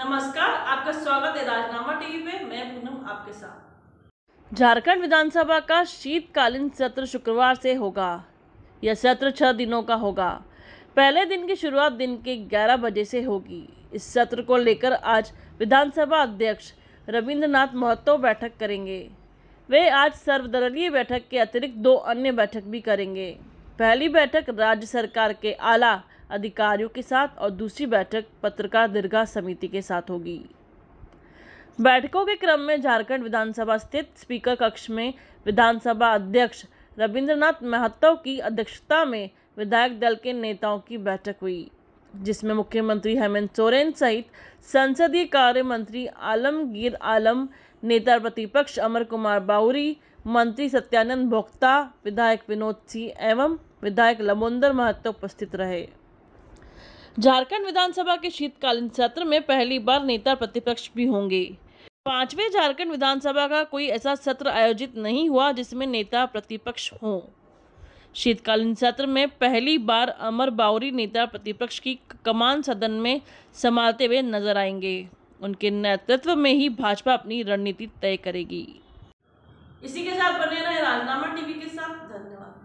नमस्कार आपका स्वागत है राजनामा टीवी पे मैं पूनम आपके साथ झारखंड विधानसभा का शीतकालीन सत्र शुक्रवार से होगा यह सत्र छः दिनों का होगा पहले दिन की शुरुआत दिन के 11 बजे से होगी इस सत्र को लेकर आज विधानसभा अध्यक्ष नाथ महतो बैठक करेंगे वे आज सर्वदलीय बैठक के अतिरिक्त दो अन्य बैठक भी करेंगे पहली बैठक राज्य सरकार के आला अधिकारियों के साथ और दूसरी बैठक पत्रकार दीर्घा समिति के साथ होगी बैठकों के क्रम में झारखंड विधानसभा स्थित स्पीकर कक्ष में विधानसभा अध्यक्ष रविंद्रनाथ महतो की अध्यक्षता में विधायक दल के नेताओं की बैठक हुई जिसमें मुख्यमंत्री हेमंत सोरेन सहित संसदीय कार्य मंत्री आलमगीर आलम नेता प्रतिपक्ष अमर कुमार बाउरी मंत्री सत्यानंद भोक्ता विधायक विनोद सिंह एवं विधायक लमोंदर महतो उपस्थित रहे झारखंड विधानसभा के शीतकालीन सत्र में पहली बार नेता प्रतिपक्ष भी होंगे पांचवें झारखंड विधानसभा का कोई ऐसा सत्र आयोजित नहीं हुआ जिसमें नेता प्रतिपक्ष हों शीतकालीन सत्र में पहली बार अमर बाउरी नेता प्रतिपक्ष की कमान सदन में संभालते हुए नजर आएंगे उनके नेतृत्व में ही भाजपा अपनी रणनीति तय करेगी इसी के साथ बने रहे राजनामा टीवी के साथ धन्यवाद